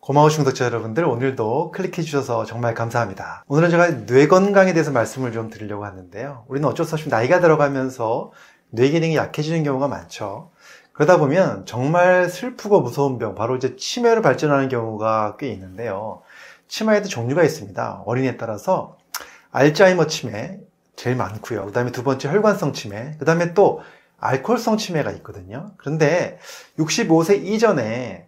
고마우신 구독자 여러분들 오늘도 클릭해 주셔서 정말 감사합니다. 오늘은 제가 뇌 건강에 대해서 말씀을 좀 드리려고 하는데요. 우리는 어쩔 수 없이 나이가 들어가면서 뇌 기능이 약해지는 경우가 많죠. 그러다 보면 정말 슬프고 무서운 병, 바로 이제 치매로 발전하는 경우가 꽤 있는데요. 치매에도 종류가 있습니다. 어린이에 따라서 알츠하이머 치매 제일 많고요. 그다음에 두 번째 혈관성 치매, 그다음에 또 알코올성 치매가 있거든요. 그런데 65세 이전에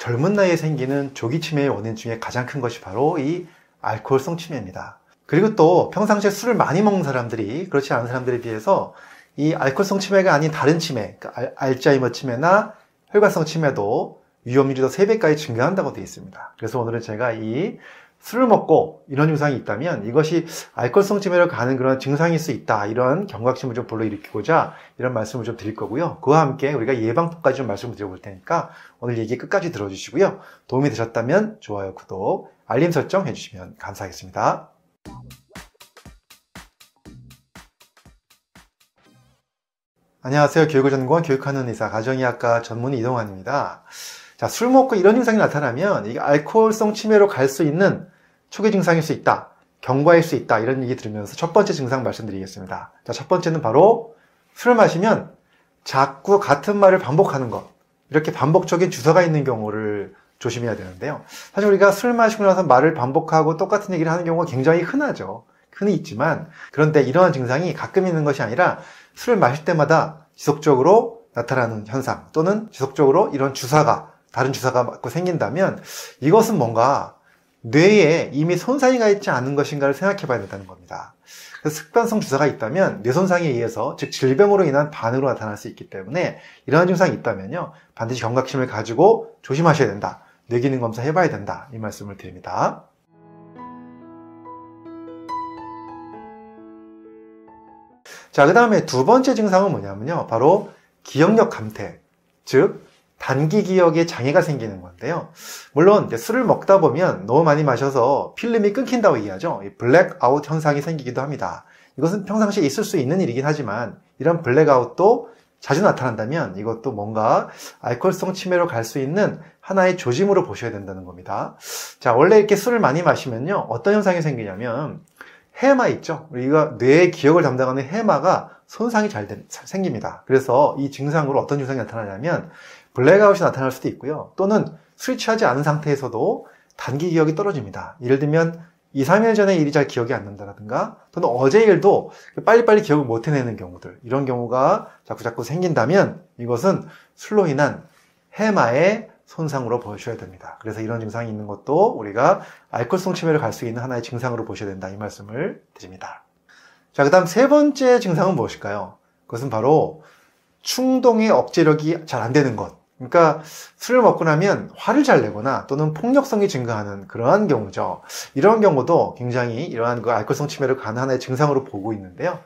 젊은 나이에 생기는 조기 치매의 원인 중에 가장 큰 것이 바로 이 알코올성 치매입니다. 그리고 또 평상시에 술을 많이 먹는 사람들이 그렇지 않은 사람들에 비해서 이 알코올성 치매가 아닌 다른 치매, 그러니까 알츠하이머 치매나 혈관성 치매도 위험률이 더 3배까지 증가한다고 되어 있습니다. 그래서 오늘은 제가 이 술을 먹고 이런 증상이 있다면 이것이 알코올성 치매로 가는 그런 증상일 수 있다. 이런 경각심을 좀 불러일으키고자 이런 말씀을 좀 드릴 거고요. 그와 함께 우리가 예방법까지 좀 말씀을 드려볼 테니까 오늘 얘기 끝까지 들어주시고요. 도움이 되셨다면 좋아요, 구독, 알림 설정 해주시면 감사하겠습니다. 안녕하세요. 교육을 전공한 교육하는 의사 가정의학과 전문 의 이동환입니다. 자, 술 먹고 이런 증상이 나타나면 이게 알코올성 치매로 갈 수 있는 초기 증상일 수 있다. 경과일 수 있다. 이런 얘기 들으면서 첫 번째 증상 말씀드리겠습니다. 자, 첫 번째는 바로 술을 마시면 자꾸 같은 말을 반복하는 것. 이렇게 반복적인 주사가 있는 경우를 조심해야 되는데요. 사실 우리가 술 마시고 나서 말을 반복하고 똑같은 얘기를 하는 경우가 굉장히 흔하죠. 흔히 있지만 그런데 이러한 증상이 가끔 있는 것이 아니라 술을 마실 때마다 지속적으로 나타나는 현상 또는 지속적으로 이런 주사가 다른 주사가 맞고 생긴다면 이것은 뭔가 뇌에 이미 손상이 가 있지 않은 것인가를 생각해 봐야 된다는 겁니다. 습관성 주사가 있다면 뇌 손상에 의해서 즉 질병으로 인한 반으로 나타날 수 있기 때문에 이러한 증상이 있다면요 반드시 경각심을 가지고 조심하셔야 된다. 뇌기능 검사 해봐야 된다 이 말씀을 드립니다. 자, 그 다음에 두 번째 증상은 뭐냐면요. 바로 기억력 감퇴. 즉, 단기 기억에 장애가 생기는 건데요. 물론 술을 먹다 보면 너무 많이 마셔서 필름이 끊긴다고 얘기하죠. 이 블랙아웃 현상이 생기기도 합니다. 이것은 평상시에 있을 수 있는 일이긴 하지만 이런 블랙아웃도 자주 나타난다면 이것도 뭔가 알코올성 치매로 갈 수 있는 하나의 조짐으로 보셔야 된다는 겁니다. 자, 원래 이렇게 술을 많이 마시면요. 어떤 현상이 생기냐면 해마 있죠. 우리가 뇌의 기억을 담당하는 해마가 손상이 잘, 된, 생깁니다. 그래서 이 증상으로 어떤 증상이 나타나냐면 블랙아웃이 나타날 수도 있고요. 또는 스위치하지 않은 상태에서도 단기 기억이 떨어집니다. 예를 들면 2, 3일 전에 일이 잘 기억이 안 난다라든가 또는 어제 일도 빨리빨리 기억을 못 해내는 경우들 이런 경우가 자꾸자꾸 생긴다면 이것은 술로 인한 해마의 손상으로 보셔야 됩니다. 그래서 이런 증상이 있는 것도 우리가 알코올성 치매를 갈 수 있는 하나의 증상으로 보셔야 된다 이 말씀을 드립니다. 자, 그 다음 세 번째 증상은 무엇일까요? 그것은 바로 충동의 억제력이 잘 안 되는 것. 그러니까 술을 먹고 나면 화를 잘 내거나 또는 폭력성이 증가하는 그러한 경우죠. 이러한 경우도 굉장히 이러한 그 알코올성 치매를 가능한 증상으로 보고 있는데요.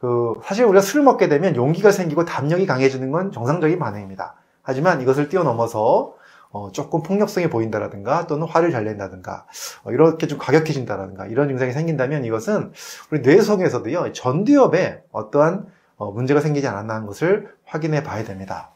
그 사실 우리가 술을 먹게 되면 용기가 생기고 담력이 강해지는 건 정상적인 반응입니다. 하지만 이것을 뛰어넘어서 어, 조금 폭력성이 보인다라든가 또는 화를 잘 낸다든가 어, 이렇게 좀 과격해진다라든가 이런 증상이 생긴다면 이것은 우리 뇌 속에서도요 전두엽에 어떠한 어, 문제가 생기지 않았나 하는 것을 확인해 봐야 됩니다.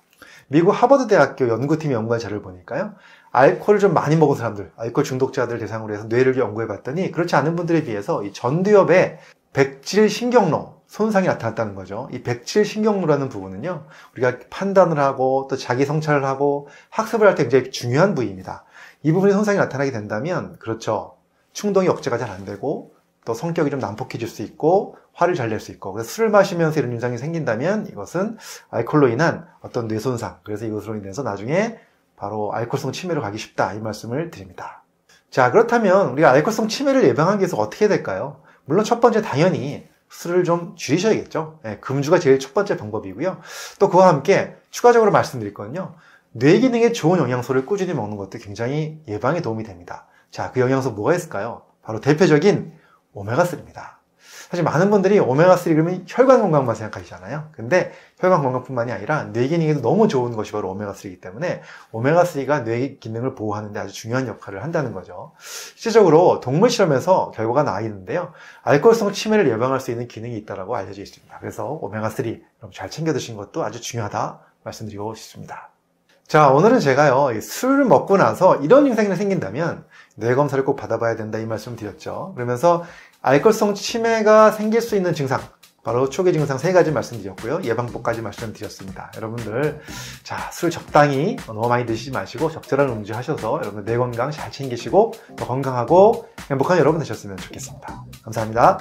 미국 하버드 대학교 연구팀 연구한 자료를 보니까요. 알코올을 좀 많이 먹은 사람들, 알코올 중독자들 대상으로 해서 뇌를 연구해 봤더니 그렇지 않은 분들에 비해서 이 전두엽에 백질 신경로 손상이 나타났다는 거죠. 이 백질 신경로라는 부분은요. 우리가 판단을 하고 또 자기 성찰을 하고 학습을 할 때 굉장히 중요한 부위입니다. 이부분이 손상이 나타나게 된다면 그렇죠. 충동이 억제가 잘 안 되고 또 성격이 좀 난폭해질 수 있고 화를 잘 낼 수 있고 그래서 술을 마시면서 이런 증상이 생긴다면 이것은 알코올로 인한 어떤 뇌 손상 그래서 이것으로 인해서 나중에 바로 알코올성 치매로 가기 쉽다 이 말씀을 드립니다. 자 그렇다면 우리가 알코올성 치매를 예방하기 위해서 어떻게 해야 될까요? 물론 첫 번째 당연히 술을 좀 줄이셔야겠죠. 네, 금주가 제일 첫 번째 방법이고요. 또 그와 함께 추가적으로 말씀드릴 건요. 뇌 기능에 좋은 영양소를 꾸준히 먹는 것도 굉장히 예방에 도움이 됩니다. 자, 그 영양소 뭐가 있을까요? 바로 대표적인 오메가3입니다. 사실 많은 분들이 오메가3 그러면 혈관 건강만 생각하시잖아요. 근데 혈관 건강뿐만이 아니라 뇌 기능에도 너무 좋은 것이 바로 오메가3이기 때문에 오메가3가 뇌 기능을 보호하는데 아주 중요한 역할을 한다는 거죠. 실제적으로 동물 실험에서 결과가 나와 있는데요. 알코올성 치매를 예방할 수 있는 기능이 있다고 알려져 있습니다. 그래서 오메가3 잘 챙겨 드신 것도 아주 중요하다 말씀드리고 싶습니다. 자, 오늘은 제가요, 술 먹고 나서 이런 증상이 생긴다면 뇌검사를 꼭 받아봐야 된다 이 말씀 드렸죠. 그러면서 알코올성 치매가 생길 수 있는 증상, 바로 초기 증상 세 가지 말씀드렸고요. 예방법까지 말씀드렸습니다. 여러분들, 자, 술 적당히 너무 많이 드시지 마시고 적절한 음주 하셔서 여러분 뇌 건강 잘 챙기시고 더 건강하고 행복한 여러분 되셨으면 좋겠습니다. 감사합니다.